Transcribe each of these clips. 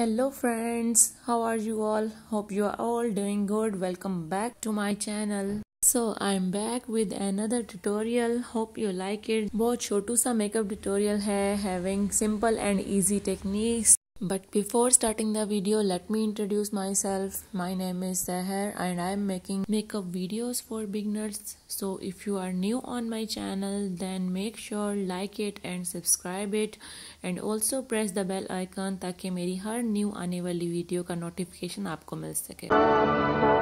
hello friends how are you all hope you are all doing good welcome back to my channel so i'm back with another tutorial hope you like it बहुत छोटू सा makeup tutorial है having simple and easy techniques but before starting the video, let me introduce myself. My name is Seher and I am making makeup videos for beginners. So if you are new on my channel, then make sure like it and subscribe it and also press the bell icon ताकि मेरी हर new आने वाली video का notification आपको मिल सके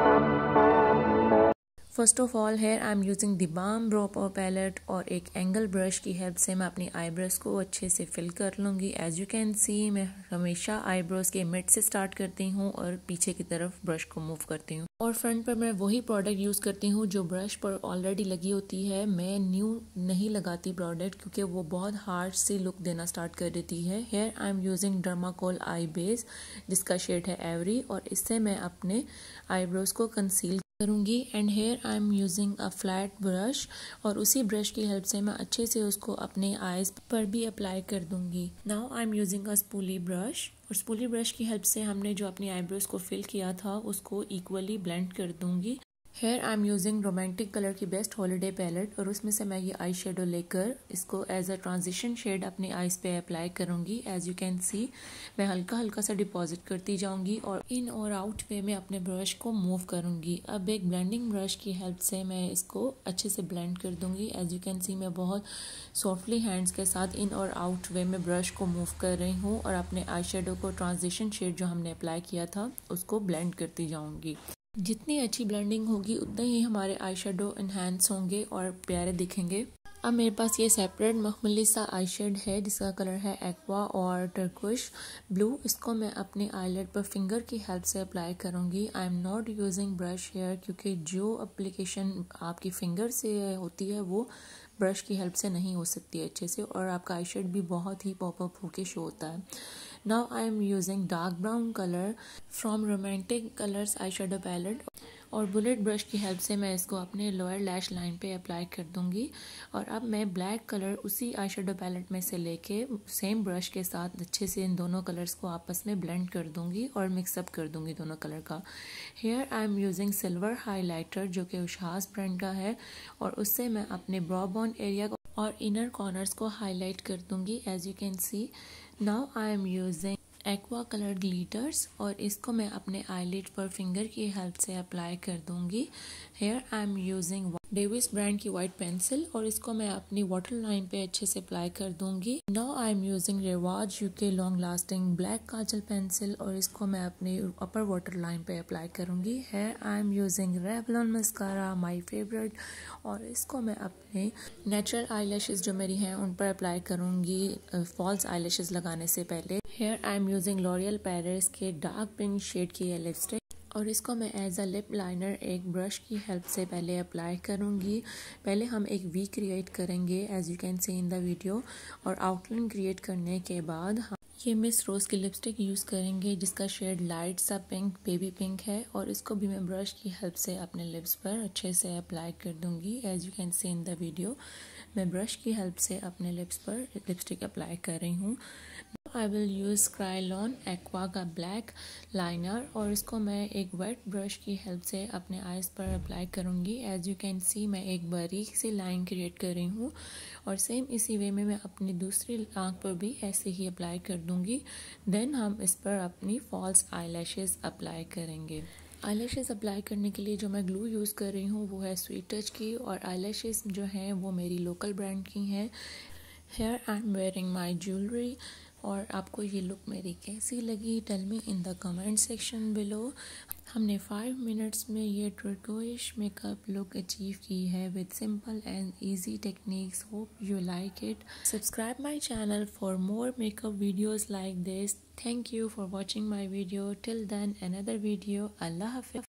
first of all here I am using the balm brow palette और एक एंगल ब्रश की हेल्प से मैं अपनी आईब्रोज को अच्छे से फिल कर लूँगी एज यू कैन सी मैं हमेशा आईब्रोज के मिड से स्टार्ट करती हूँ और पीछे की तरफ ब्रश को मूव करती हूँ और फ्रंट पर मैं वही प्रोडक्ट यूज़ करती हूँ जो ब्रश पर ऑलरेडी लगी होती है मैं न्यू नहीं लगाती प्रोडक्ट क्योंकि वो बहुत हार्ड सी लुक देना स्टार्ट कर देती है here I am using Dermacol eye base जिसका शेड है एवरी और इससे मैं अपने आईब्रोज को कंसील करूँगी and here I am using a flat brush और उसी ब्रश की हेल्प से मैं अच्छे से उसको अपने आईज पर भी अप्लाई कर दूंगी now I am using a spoolie brush और स्पूली ब्रश की हेल्प से हमने जो अपनी आईब्रोज को फिल किया था उसको इक्वली ब्लेंड कर दूंगी here I am using romantic colour की बेस्ट हॉलीडे पैलेट और उसमें से मैं ये आई शेडो लेकर इसको एज अ ट्रांजिशन शेड अपने आईज पे अप्लाई करूँगी एज यू कैन सी मैं हल्का हल्का सा डिपॉजिट करती जाऊँगी और इन और आउट पे मैं अपने ब्रश को मूव करूँगी अब एक ब्लेंडिंग ब्रश की हेल्प से मैं इसको अच्छे से ब्लेंड कर दूंगी एज यू कैन सी मैं बहुत सॉफ्टली हैंड्स के साथ इन और आउट वे में ब्रश को मूव कर रही हूँ और अपने आई शेडो को ट्रांजिशन शेड जो हमने अप्लाई किया था उसको ब्लेंड करती जाऊँगी जितनी अच्छी ब्लेंडिंग होगी उतने ही हमारे आई शेडो इन्हेंस होंगे और प्यारे दिखेंगे अब मेरे पास ये सेपरेट मखमली सा आई शेड है जिसका कलर है एक्वा और टर्कुश ब्लू इसको मैं अपने आईलेट पर फिंगर की हेल्प से अप्लाई करूँगी I am not using brush here क्योंकि जो अप्लीकेशन आपकी फिंगर से होती है वो ब्रश की हेल्प से नहीं हो सकती अच्छे से और आपका आई शेड भी बहुत ही पॉपअप होके शो होता है Now I am using dark brown color from Romantic Colors eyeshadow palette और बुलेट ब्रश की हेल्प से मैं इसको अपने लोअर लैश लाइन पे अप्लाई कर दूंगी और अब मैं ब्लैक कलर उसी आई शेडो पैलेट में से लेके सेम ब्रश के साथ अच्छे से इन दोनों कलर्स को आपस में ब्लेंड कर दूंगी और मिक्सअप कर दूंगी दोनों कलर का here I am using silver highlighter जो कि उशास ब्रांड का है और उससे मैं अपने ब्रॉबॉन एरिया और इनर कॉर्नर्स को हाईलाइट कर दूंगी as you can see now I am using aqua colour glitters और इसको मैं अपने आईलिड पर फिंगर की हेल्प से अप्लाई कर दूंगी here I am using Davis brand की व्हाइट पेंसिल और इसको मैं अपनी वाटर लाइन पे अच्छे से अप्लाई कर दूंगी now I am using you UK long lasting black kajal pencil और इसको मैं अपने अपर वाटर लाइन पे अप्लाई करूंगी here I am using Revlon mascara my favourite और इसको मैं अपने नेचुरल आई जो मेरी हैं उन पर अप्लाई करूंगी फॉल्स आई लगाने से पहले here I am using L'Oreal Paris के डार्क पिंक शेड की है लिपस्टिक और इसको मैं एज अ लिप लाइनर एक ब्रश की हेल्प से पहले अप्लाई करूँगी पहले हम एक वी क्रिएट करेंगे as you can see in the video और आउटलाइन क्रिएट करने के बाद हम ये मिस रोज़ की लिपस्टिक यूज़ करेंगे जिसका शेड लाइट सा पिंक बेबी पिंक है और इसको भी मैं ब्रश की हेल्प से अपने लिप्स पर अच्छे से अप्लाई कर दूंगी as you can see in the video मैं ब्रश की हेल्प से अपने लिप्स पर लिपस्टिक अप्लाई कर रही हूँ I will use Kryolan aqua का ब्लैक लाइनर और इसको मैं एक वेट ब्रश की हेल्प से अपने आइज़ पर अप्लाई करूँगी एज़ यू कैन सी मैं एक बारीक सी लाइन क्रिएट कर रही हूँ और सेम इसी वे में मैं अपनी दूसरी आँख पर भी ऐसे ही अप्लाई कर दूँगी देन हम इस पर अपनी फॉल्स आई अप्लाई करेंगे आईलैशेज़ अप्लाई करने के लिए जो मैं ग्लू यूज़ कर रही हूँ वो है स्वीट टच की और आईलैशेज़ जो हैं वो मेरी लोकल ब्रांड की हैं here I am wearing my jewellery और आपको ये लुक मेरी कैसी लगी tell me in the comment section below हमने फाइव मिनट्स में ये टर्कोइश मेकअप लुक अचीव की है with simple and easy techniques hope you like it subscribe my channel for more makeup videos like this thank you for watching my video till then another video अल्लाह हाफि